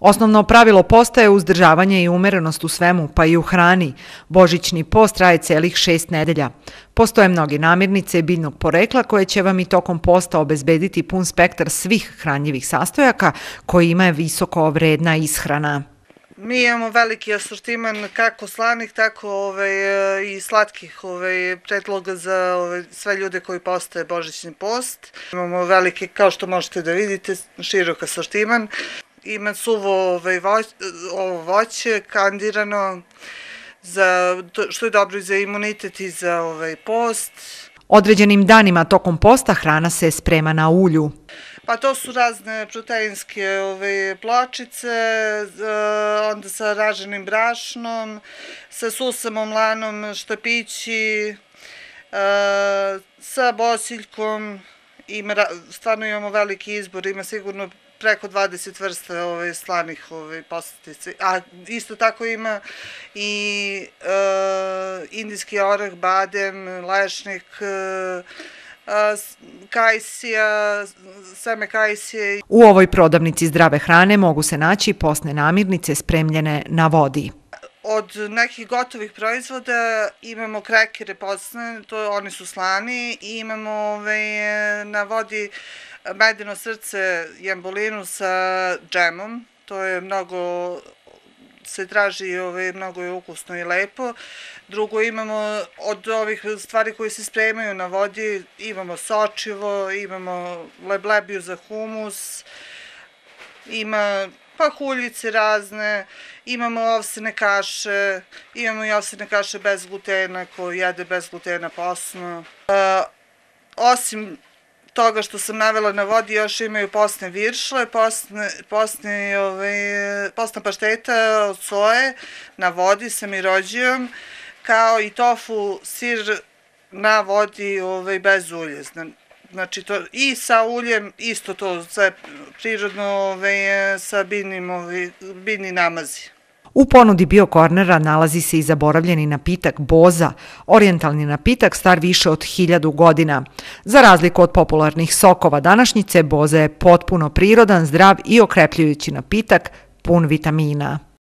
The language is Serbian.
Osnovno pravilo postaje uzdržavanje i umerenost u svemu, pa i u hrani. Božićni post traje celih šest nedelja. Postoje mnoge namirnice biljnog porekla koje će vam i tokom posta obezbediti pun spektar svih hranjivih sastojaka koji je visoko vredna ishrana. Mi imamo veliki asortiman kako slanih, tako ovaj, i slatkih ovaj, predloga za ovaj, sve ljude koji postaje Božićni post. Imamo velike, kao što možete da vidite, širok asortiman ima suvo ovaj, ovo voće kandirano za, što je dobro i za imunitet i za ovaj post. Određenim danima tokom posta hrana se sprema na ulju. Pa to su razne proteinske ove, ovaj, pločice, e, onda sa raženim brašnom, sa susamom, lanom, štapići, e, sa bosiljkom, ima, stvarno imamo veliki izbor, ima sigurno preko 20 vrsta ove, ovaj, slanih ove, ovaj, posetice. A isto tako ima i e, indijski orah, badem, lešnik, e, kajsija, seme kajsije. U ovoj prodavnici zdrave hrane mogu se naći posne namirnice spremljene na vodi. Od nekih gotovih proizvoda imamo krekere posne, to oni su slani i imamo ove, ovaj, na vodi uh, medino srce jambolinu sa džemom. To je mnogo se traži ovaj, mnogo je ukusno i lepo. Drugo, imamo od ovih stvari koje se spremaju na vodi, imamo sočivo, imamo leblebiju za humus, ima pa huljice razne, imamo ovsene kaše, imamo i ovsene kaše bez glutena, ko jede bez glutena posno. E, osim toga što sam navela na vodi još imaju posne viršle, posne, posne, ovaj, posna pašteta od soje na vodi sa mirođijom, kao i tofu sir na vodi ovaj, bez ulje. Znači, to, i sa uljem, isto to sve prirodno, ovaj, sa binim, ove, ovaj, bini namazi. U ponudi biokornera nalazi se i zaboravljeni napitak boza, orijentalni napitak star više od hiljadu godina. Za razliku od popularnih sokova današnjice, boza je potpuno prirodan, zdrav i okrepljujući napitak pun vitamina.